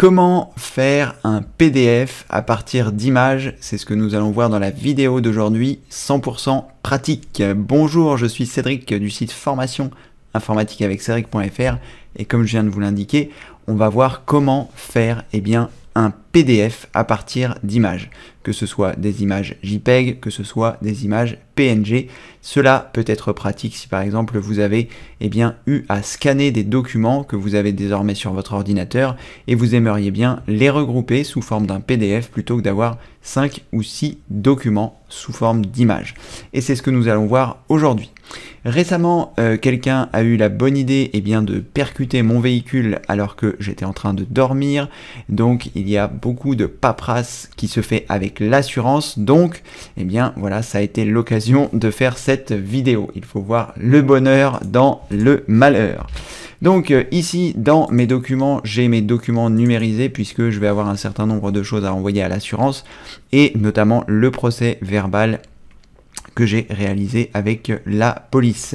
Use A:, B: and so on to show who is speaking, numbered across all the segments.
A: Comment faire un PDF à partir d'images C'est ce que nous allons voir dans la vidéo d'aujourd'hui, 100% pratique. Bonjour, je suis Cédric du site formation informatique avec Cédric.fr et comme je viens de vous l'indiquer, on va voir comment faire et eh bien, un PDF à partir d'images, que ce soit des images JPEG, que ce soit des images PNG. Cela peut être pratique si par exemple vous avez eh bien, eu à scanner des documents que vous avez désormais sur votre ordinateur et vous aimeriez bien les regrouper sous forme d'un PDF plutôt que d'avoir 5 ou 6 documents sous forme d'images. Et c'est ce que nous allons voir aujourd'hui. Récemment, euh, quelqu'un a eu la bonne idée et eh bien, de percuter mon véhicule alors que j'étais en train de dormir. Donc il y a beaucoup de paperasse qui se fait avec l'assurance. Donc, eh bien voilà, ça a été l'occasion de faire cette vidéo. Il faut voir le bonheur dans le malheur. Donc euh, ici dans mes documents, j'ai mes documents numérisés puisque je vais avoir un certain nombre de choses à envoyer à l'assurance et notamment le procès verbal que j'ai réalisé avec la police.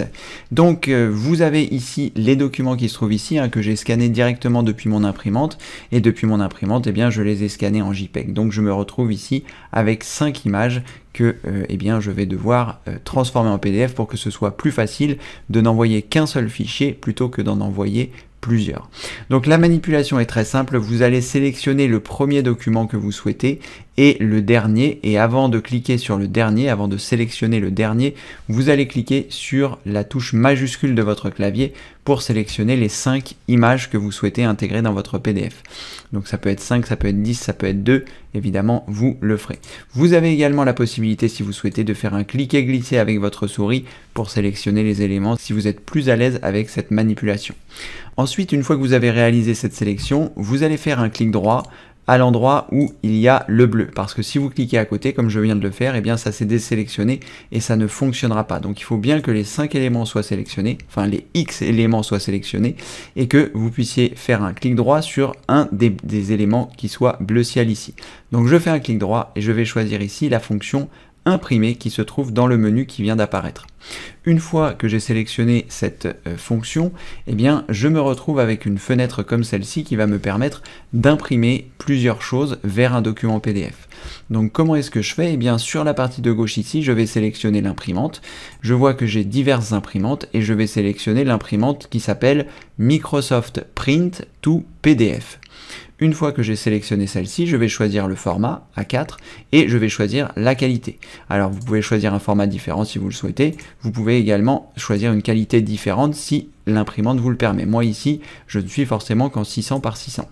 A: Donc euh, vous avez ici les documents qui se trouvent ici, hein, que j'ai scannés directement depuis mon imprimante, et depuis mon imprimante, eh bien, je les ai scannés en JPEG. Donc je me retrouve ici avec 5 images que euh, eh bien, je vais devoir euh, transformer en PDF pour que ce soit plus facile de n'envoyer qu'un seul fichier plutôt que d'en envoyer plusieurs. Donc la manipulation est très simple, vous allez sélectionner le premier document que vous souhaitez et le dernier. Et avant de cliquer sur le dernier, avant de sélectionner le dernier, vous allez cliquer sur la touche majuscule de votre clavier pour sélectionner les 5 images que vous souhaitez intégrer dans votre PDF. Donc ça peut être 5, ça peut être 10, ça peut être 2, évidemment vous le ferez. Vous avez également la possibilité si vous souhaitez de faire un et glisser avec votre souris pour sélectionner les éléments si vous êtes plus à l'aise avec cette manipulation. Ensuite, une fois que vous avez réalisé cette sélection, vous allez faire un clic droit, à l'endroit où il y a le bleu. Parce que si vous cliquez à côté, comme je viens de le faire, et eh bien ça s'est désélectionné et ça ne fonctionnera pas. Donc il faut bien que les 5 éléments soient sélectionnés, enfin les X éléments soient sélectionnés, et que vous puissiez faire un clic droit sur un des, des éléments qui soit bleu ciel ici. Donc je fais un clic droit et je vais choisir ici la fonction Imprimer qui se trouve dans le menu qui vient d'apparaître. Une fois que j'ai sélectionné cette euh, fonction, eh bien, je me retrouve avec une fenêtre comme celle-ci qui va me permettre d'imprimer plusieurs choses vers un document PDF. Donc comment est-ce que je fais Eh bien, sur la partie de gauche ici, je vais sélectionner l'imprimante. Je vois que j'ai diverses imprimantes et je vais sélectionner l'imprimante qui s'appelle Microsoft Print to PDF. Une fois que j'ai sélectionné celle-ci, je vais choisir le format A4 et je vais choisir la qualité. Alors vous pouvez choisir un format différent si vous le souhaitez. Vous pouvez également choisir une qualité différente si l'imprimante vous le permet. Moi ici, je ne suis forcément qu'en 600 par 600.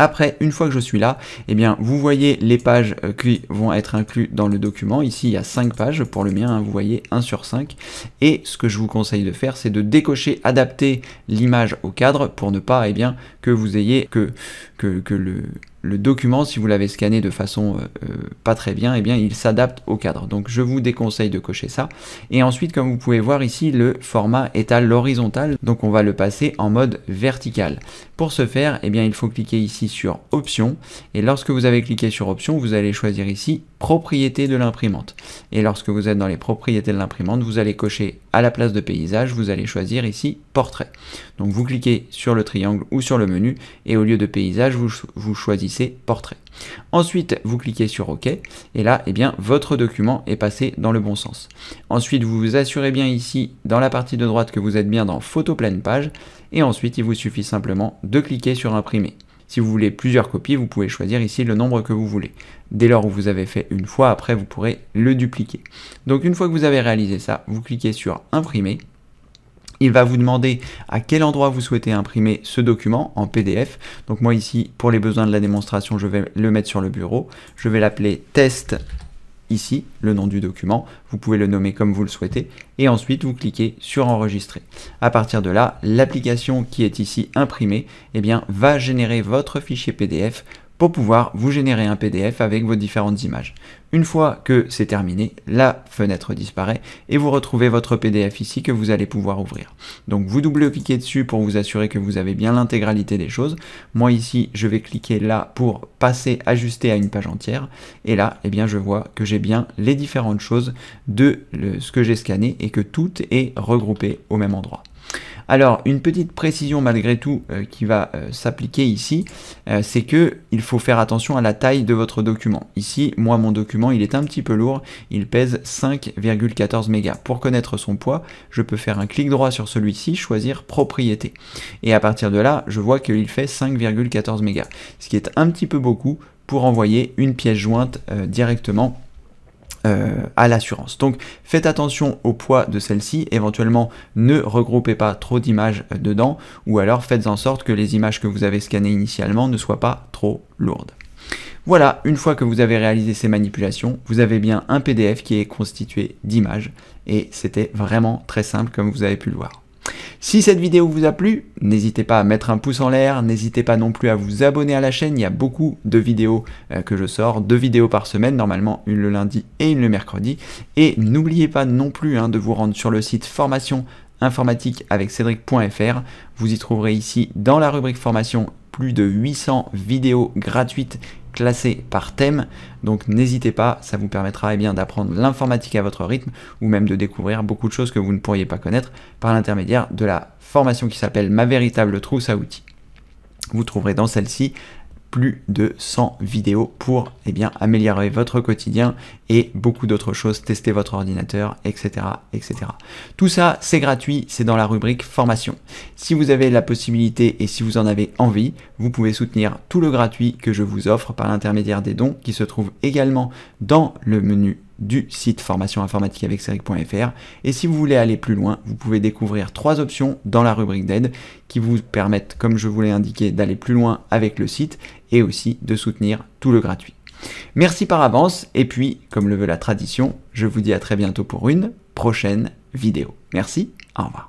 A: Après, une fois que je suis là, eh bien, vous voyez les pages euh, qui vont être incluses dans le document. Ici, il y a 5 pages pour le mien, hein. vous voyez 1 sur 5. Et ce que je vous conseille de faire, c'est de décocher, adapter l'image au cadre pour ne pas eh bien, que vous ayez que, que, que le le document, si vous l'avez scanné de façon euh, euh, pas très bien, eh bien il s'adapte au cadre. Donc je vous déconseille de cocher ça. Et ensuite, comme vous pouvez voir ici, le format est à l'horizontale, donc on va le passer en mode vertical. Pour ce faire, eh bien il faut cliquer ici sur Options. Et lorsque vous avez cliqué sur Options, vous allez choisir ici propriétés de l'imprimante. Et lorsque vous êtes dans les propriétés de l'imprimante, vous allez cocher à la place de paysage, vous allez choisir ici portrait. Donc vous cliquez sur le triangle ou sur le menu et au lieu de paysage, vous, choisissez portrait. Ensuite, vous cliquez sur OK et là, et eh bien, votre document est passé dans le bon sens. Ensuite, vous vous assurez bien ici, dans la partie de droite, que vous êtes bien dans photo pleine page et ensuite, il vous suffit simplement de cliquer sur imprimer. Si vous voulez plusieurs copies, vous pouvez choisir ici le nombre que vous voulez. Dès lors où vous avez fait une fois, après vous pourrez le dupliquer. Donc une fois que vous avez réalisé ça, vous cliquez sur imprimer. Il va vous demander à quel endroit vous souhaitez imprimer ce document en PDF. Donc moi ici, pour les besoins de la démonstration, je vais le mettre sur le bureau. Je vais l'appeler test ici le nom du document, vous pouvez le nommer comme vous le souhaitez, et ensuite vous cliquez sur enregistrer. À partir de là, l'application qui est ici imprimée eh bien, va générer votre fichier PDF pour pouvoir vous générer un PDF avec vos différentes images. Une fois que c'est terminé, la fenêtre disparaît et vous retrouvez votre PDF ici que vous allez pouvoir ouvrir. Donc vous double-cliquez dessus pour vous assurer que vous avez bien l'intégralité des choses. Moi ici, je vais cliquer là pour passer ajuster à une page entière. Et là, eh bien, je vois que j'ai bien les différentes choses de ce que j'ai scanné et que tout est regroupé au même endroit. Alors, une petite précision malgré tout euh, qui va euh, s'appliquer ici, euh, c'est que il faut faire attention à la taille de votre document. Ici, moi, mon document, il est un petit peu lourd, il pèse 5,14 mégas. Pour connaître son poids, je peux faire un clic droit sur celui-ci, choisir propriété. Et à partir de là, je vois qu'il fait 5,14 mégas, ce qui est un petit peu beaucoup pour envoyer une pièce jointe directement euh, à l'assurance. Donc faites attention au poids de celle-ci, éventuellement ne regroupez pas trop d'images euh, dedans, ou alors faites en sorte que les images que vous avez scannées initialement ne soient pas trop lourdes. Voilà, une fois que vous avez réalisé ces manipulations, vous avez bien un PDF qui est constitué d'images, et c'était vraiment très simple comme vous avez pu le voir. Si cette vidéo vous a plu, n'hésitez pas à mettre un pouce en l'air, n'hésitez pas non plus à vous abonner à la chaîne, il y a beaucoup de vidéos euh, que je sors, deux vidéos par semaine, normalement une le lundi et une le mercredi. Et n'oubliez pas non plus hein, de vous rendre sur le site formation informatique avec cédric.fr. Vous y trouverez ici dans la rubrique formation plus de 800 vidéos gratuites classé par thème. Donc n'hésitez pas, ça vous permettra eh bien d'apprendre l'informatique à votre rythme ou même de découvrir beaucoup de choses que vous ne pourriez pas connaître par l'intermédiaire de la formation qui s'appelle Ma véritable trousse à outils. Vous trouverez dans celle-ci plus de 100 vidéos pour eh bien, améliorer votre quotidien et beaucoup d'autres choses, tester votre ordinateur, etc. etc. Tout ça, c'est gratuit, c'est dans la rubrique formation. Si vous avez la possibilité et si vous en avez envie, vous pouvez soutenir tout le gratuit que je vous offre par l'intermédiaire des dons qui se trouvent également dans le menu du site série.fr Et si vous voulez aller plus loin, vous pouvez découvrir trois options dans la rubrique d'aide qui vous permettent, comme je vous l'ai indiqué, d'aller plus loin avec le site et aussi de soutenir tout le gratuit. Merci par avance et puis, comme le veut la tradition, je vous dis à très bientôt pour une prochaine vidéo. Merci, au revoir.